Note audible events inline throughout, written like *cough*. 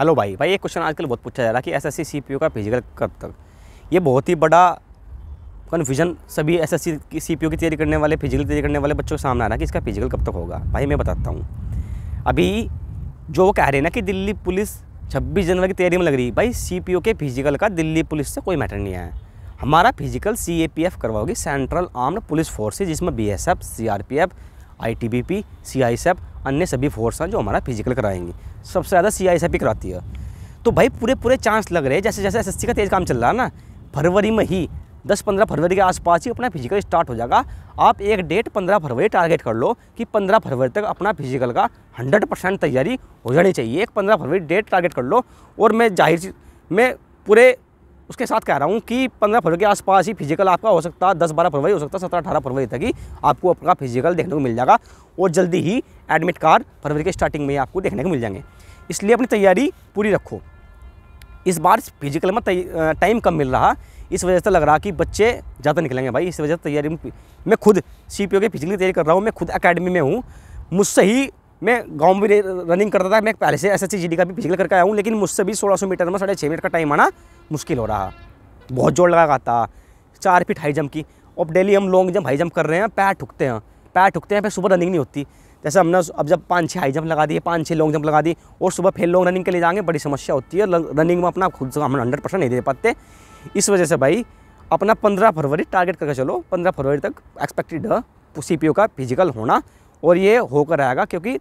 Hello भाई भाई एक क्वेश्चन आजकल बहुत पूछा जा रहा है कि एसएससी सीपीयू का फिजिकल कब तक ये बहुत ही बड़ा कन्फ्यूजन सभी एस एस की सी की तैयारी करने वाले फिजिकल तैयारी करने वाले बच्चों के सामने आ रहा है कि इसका फिजिकल कब तक होगा भाई मैं बताता हूँ अभी जो वो कह रहे हैं ना कि दिल्ली पुलिस छब्बीस जनवरी की तैयारी में लग रही है भाई सी के फिजिकल का दिल्ली पुलिस से कोई मैटर नहीं है हमारा physical C A P F करवाओगी सेंट्रल आर्म्ड पुलिस फोर्सेज जिसमें B S F C R P F I T B P C I S F अन्य सभी फोर्स हैं जो हमारा फिजिकल कराएंगी सबसे ज़्यादा सी आई कराती है तो भाई पूरे पूरे चांस लग रहे हैं जैसे जैसे एस का तेज़ काम चल रहा है ना फरवरी में ही दस पंद्रह फरवरी के आसपास ही अपना फिजिकल स्टार्ट हो जाएगा आप एक डेट पंद्रह फरवरी टारगेट कर लो कि पंद्रह फरवरी तक अपना फिजिकल का हंड्रेड परसेंट तैयारी हो जानी चाहिए एक पंद्रह फरवरी डेट टारगेट कर लो और मैं जाहिर मैं पूरे उसके साथ कह रहा हूँ कि पंद्रह फरवरी के आसपास ही फिजिकल आपका हो सकता है दस बारह फरवरी हो सकता है सत्रह अठारह फरवरी तक ही आपको आपका फिजिकल देखने को मिल जाएगा और जल्दी ही एडमिट कार्ड फरवरी के स्टार्टिंग में ही आपको देखने को मिल जाएंगे इसलिए अपनी तैयारी पूरी रखो इस बार फिजिकल में टाइम कम मिल रहा इस वजह से लग रहा कि बच्चे ज़्यादा निकलेंगे भाई इस वजह से तैयारी मैं खुद सी पी ओ की फिजिकली तैयारी कर रहा हूँ मैं खुद अकेडमी में हूँ मुझसे ही मैं गांव में रनिंग करता था मैं पहले से S S C G D का भी फिजिकल करके आया हूँ लेकिन मुझसे भी सोलह सौ मीटर में साढ़े छः मिनट का टाइम आना मुश्किल हो रहा बहुत जोर लगा था चार फीट हाई जंप की अब डेली हम लॉन्ग जंप हाई जंप कर रहे हैं पैर ठुकते हैं पैर ठुकते हैं फिर सुबह रनिंग नहीं होती जैसे हमने अब जब पाँच छः हाई जंप लगा दिए पाँच छः लॉन्ग जंप लगा दी और सुबह फिर लॉन्ग रनिंग के लिए जाएंगे बड़ी समस्या होती है रनिंग में अपना खुद हम हंड्रेड परसेंट नहीं दे पाते इस वजह से भाई अपना पंद्रह फरवरी टारगेट करके चलो पंद्रह फरवरी तक एक्सपेक्टेड है सी का फिजिकल होना और ये होकर आएगा क्योंकि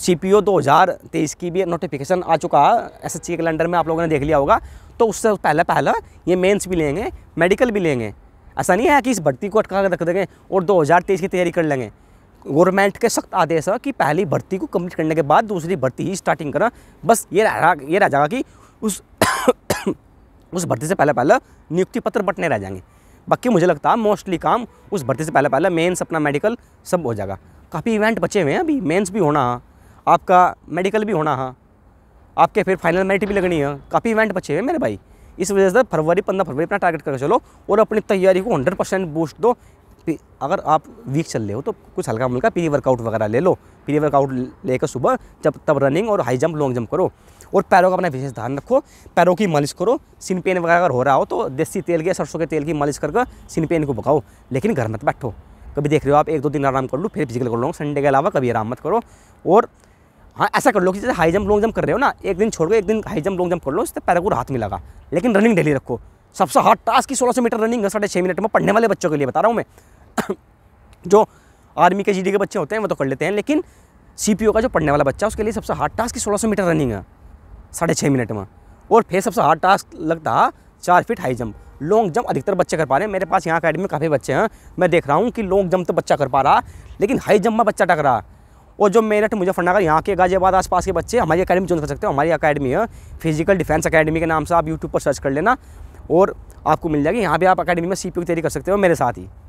सी पी ओ दो हज़ार तेईस की भी नोटिफिकेशन आ चुका है एस एच के कैलेंडर में आप लोगों ने देख लिया होगा तो उससे पहले पहले ये मेंस भी लेंगे मेडिकल भी लेंगे ऐसा नहीं है कि इस भर्ती को अटका कर रख देंगे और 2023 की तैयारी कर लेंगे गवर्नमेंट के सख्त आदेश है कि पहली भर्ती को कंप्लीट करने के बाद दूसरी भर्ती ही स्टार्टिंग करें बस ये रह ये रह जाएगा कि उस *coughs* उस भर्ती से पहले पहले नियुक्ति पत्र बटने रह जाएंगे बाकी मुझे लगता है मोस्टली काम उस भर्ती से पहले पहले मेंस अपना मेडिकल सब हो जाएगा काफ़ी इवेंट बचे हुए हैं अभी मेंस भी होना आपका मेडिकल भी होना है हाँ। आपके फिर फाइनल मेरिट भी लगनी है काफ़ी इवेंट बचे हैं मेरे भाई इस वजह से फरवरी पंद्रह फरवरी अपना टारगेट करके चलो और अपनी तैयारी को हंड्रेड परसेंट बूस्ट दो अगर आप वीक चल रहे हो तो कुछ हल्का मुल्का प्री वर्कआउट वगैरह ले लो प्री वर्कआउट लेकर सुबह जब तब रनिंग और हाई जंप लॉन्ग जंप करो और पैरों का अपना विशेष ध्यान रखो पैरों की मालिश करो सिन पेन वगैरह अगर हो रहा हो तो देसी तेल के सरसों के तेल की मालिश करके सिन पेन को भगाओ लेकिन घर मत बैठो कभी देख रहे हो आप एक दो दिन आराम कर लो फिर फिजिकल कर लो संडे के अलावा कभी आराम मत करो और हाँ ऐसा कर लो कि जैसे हाई जंप लॉन्ग जंप कर रहे हो ना एक दिन छोड़ के एक दिन हाई जंप लॉन्ग जंप कर लो इससे को हाथ में लगा लेकिन रनिंग डेली रखो सबसे हार्ड टास्क की सोलह सौ मीटर रनिंग है साढ़े छः मिनट में पढ़ने वाले बच्चों के लिए बता रहा हूँ मैं *coughs* जो आर्मी के जी के बच्चे होते हैं वो तो कर लेते हैं लेकिन सी का जो पढ़ने वाला बच्चा उसके लिए सबसे हार्ड टास्क की सोलह सौ मीटर रनिंग है साढ़े छः मिनट में और फिर सबसे हार्ड टास्क लगता चार feet high jump long jump अधिकतर बच्चे कर पा रहे हैं मेरे पास यहाँ अकेडमी में काफ़ी बच्चे हैं मैं देख रहा हूँ कि लॉन्ग जंप तो बच्चा कर पा रहा लेकिन हाई जंप में बच्चा टक रहा और जो मेरठ मुजफ्फरनगर यहाँ के गाजियाबाद आसपास के बच्चे हमारी अकेडमी ज्वाइन कर सकते हो हमारी अकेडमी है फिजिकल डिफेंस अकेडमी के नाम से आप यूट्यूब पर सर्च कर लेना और आपको मिल जाएगी यहाँ भी आप अकेडमी में सी की तैयारी कर सकते हो मेरे साथ ही